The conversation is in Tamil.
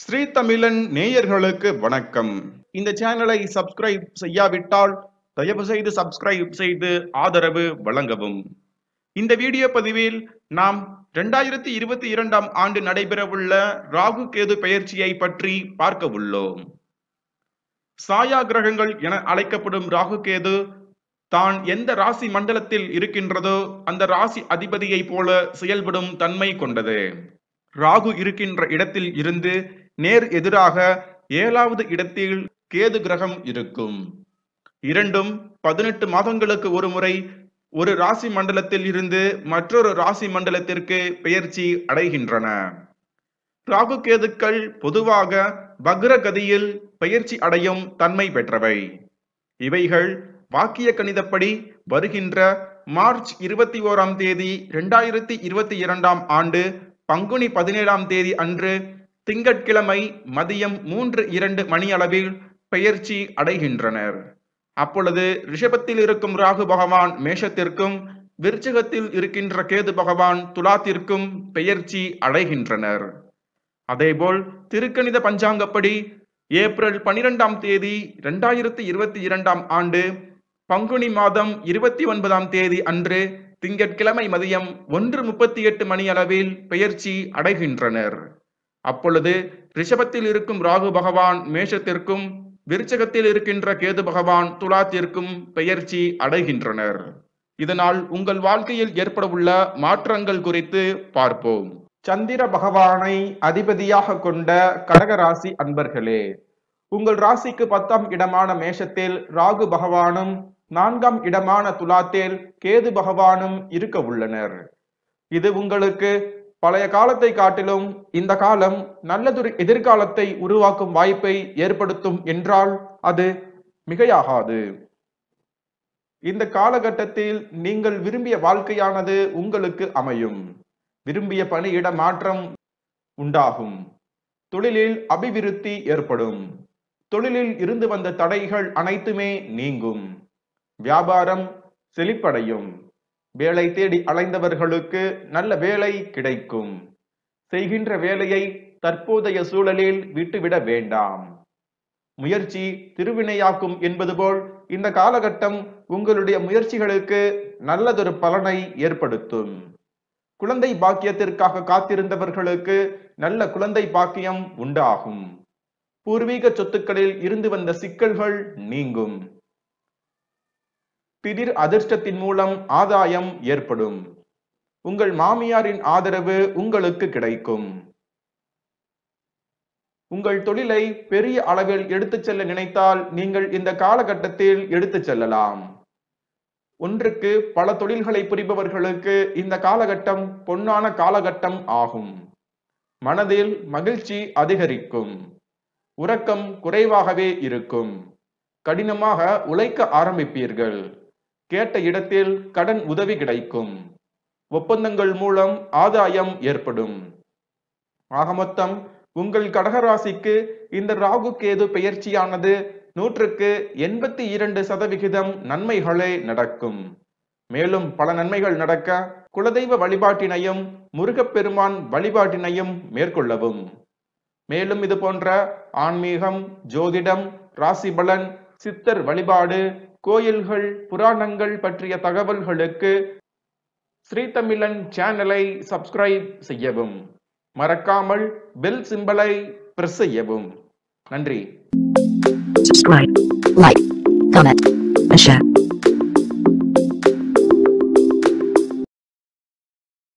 ஸ்ரீ தமிழன் நேயர்களுக்கு வணக்கம் இந்த சேனலை சப்ஸ்கிரைப் செய்யாவிட்டால் தயவு செய்து சப்ஸ்கிரைப் செய்து ஆதரவு வழங்கவும் இந்த வீடியோ பதிவில் நாம் இரண்டாயிரத்தி இருபத்தி இரண்டாம் ஆண்டு நடைபெறவுள்ள ராகு கேது பெயர்ச்சியை பற்றி பார்க்க உள்ளோம் சாயா கிரகங்கள் என அழைக்கப்படும் ராகு கேது தான் எந்த ராசி மண்டலத்தில் இருக்கின்றதோ அந்த ராசி அதிபதியைப் போல செயல்படும் தன்மை கொண்டது ராகு இருக்கின்ற இடத்தில் இருந்து நேர் எதிராக ஏழாவது இடத்தில் கேது கிரகம் இருக்கும் இரண்டும் பதினெட்டு மாதங்களுக்கு ஒரு முறை ஒரு ராசி மண்டலத்தில் இருந்து மற்றொரு ராசி மண்டலத்திற்கு பெயர்ச்சி அடைகின்றன ராகு கேதுக்கள் பொதுவாக பக்ரகதியில் பயிற்சி அடையும் தன்மை பெற்றவை இவைகள் வாக்கிய கணிதப்படி வருகின்ற மார்ச் இருபத்தி ஓராம் தேதி இரண்டாயிரத்தி இருபத்தி இரண்டாம் ஆண்டு பங்குனி பதினேழாம் தேதி அன்று திங்கட்கிழமை மதியம் மூன்று இரண்டு மணி அளவில் பெயர்ச்சி அடைகின்றனர் அப்பொழுது ரிஷபத்தில் இருக்கும் ராகு பகவான் மேஷத்திற்கும் விருச்சகத்தில் இருக்கின்ற கேது பகவான் துலாத்திற்கும் பெயர்ச்சி அடைகின்றனர் அதேபோல் திருக்கணித பஞ்சாங்கப்படி ஏப்ரல் பனிரெண்டாம் தேதி இரண்டாயிரத்தி இருபத்தி இரண்டாம் ஆண்டு பங்குனி மாதம் இருபத்தி ஒன்பதாம் தேதி அன்று திங்கட்கிழமை மதியம் ஒன்று முப்பத்தி எட்டு மணி அளவில் பெயர்ச்சி அடைகின்றனர் அப்பொழுது ரிஷபத்தில் இருக்கும் ராகு பகவான் மேஷத்திற்கும் விருச்சகத்தில் இருக்கின்ற கேது பகவான் துலாத்திற்கும் பெயர்ச்சி அடைகின்றனர் இதனால் உங்கள் வாழ்க்கையில் ஏற்படவுள்ள மாற்றங்கள் குறித்து பார்ப்போம் சந்திர பகவானை அதிபதியாக கொண்ட கடகராசி அன்பர்களே உங்கள் ராசிக்கு பத்தாம் இடமான மேஷத்தில் ராகு பகவானும் நான்காம் இடமான துலாத்தில் கேது பகவானும் இருக்க உள்ளனர் இது உங்களுக்கு பழைய காலத்தை காட்டிலும் இந்த காலம் நல்லதொரு எதிர்காலத்தை உருவாக்கும் வாய்ப்பை ஏற்படுத்தும் என்றால் அது மிகையாகாது இந்த காலகட்டத்தில் நீங்கள் விரும்பிய வாழ்க்கையானது உங்களுக்கு அமையும் விரும்பிய பணியிட மாற்றம் உண்டாகும் தொழிலில் அபிவிருத்தி ஏற்படும் தொழிலில் இருந்து வந்த தடைகள் அனைத்துமே நீங்கும் வியாபாரம் செழிப்படையும் வேலை தேடி அலைந்தவர்களுக்கு நல்ல வேலை கிடைக்கும் செய்கின்ற வேலையை தற்போதைய சூழலில் விட்டுவிட வேண்டாம் முயற்சி திருவினையாக்கும் என்பது போல் இந்த காலகட்டம் உங்களுடைய முயற்சிகளுக்கு நல்லதொரு பலனை ஏற்படுத்தும் குழந்தை பாக்கியத்திற்காக காத்திருந்தவர்களுக்கு நல்ல குழந்தை பாக்கியம் உண்டாகும் பூர்வீக சொத்துக்களில் இருந்து வந்த சிக்கல்கள் நீங்கும் பிதிர் அதிர்ஷ்டத்தின் மூலம் ஆதாயம் ஏற்படும் உங்கள் மாமியாரின் ஆதரவு உங்களுக்கு கிடைக்கும் உங்கள் தொழிலை பெரிய அளவில் எடுத்துச் செல்ல நினைத்தால் நீங்கள் இந்த காலகட்டத்தில் எடுத்துச் செல்லலாம் ஒன்றுக்கு பல தொழில்களை புரிபவர்களுக்கு இந்த காலகட்டம் பொன்னான காலகட்டம் ஆகும் மனதில் மகிழ்ச்சி அதிகரிக்கும் உறக்கம் குறைவாகவே இருக்கும் கடினமாக உழைக்க ஆரம்பிப்பீர்கள் கேட்ட இடத்தில் கடன் உதவி கிடைக்கும் ஒப்பந்தங்கள் மூலம் ஆதாயம் ஏற்படும் ஆக மொத்தம் உங்கள் கடகராசிக்கு இந்த ராகு கேது பெயர்ச்சியானது நூற்றுக்கு எண்பத்தி இரண்டு சதவிகிதம் நன்மைகளே நடக்கும் மேலும் பல நன்மைகள் நடக்க குலதெய்வ வழிபாட்டினையும் முருகப்பெருமான் வழிபாட்டினையும் மேற்கொள்ளவும் மேலும் இது போன்ற ஆன்மீகம் ஜோதிடம் ராசிபலன் சித்தர் வழிபாடு கோயில்கள் புராணங்கள் பற்றிய தகவல்களுக்கு ஸ்ரீதமிழன் சேனலை சப்ஸ்கிரைப் செய்யவும் மறக்காமல் பெல் சிம்பலை பிரஸ் செய்யவும் நன்றி Subscribe, like, comment, and share.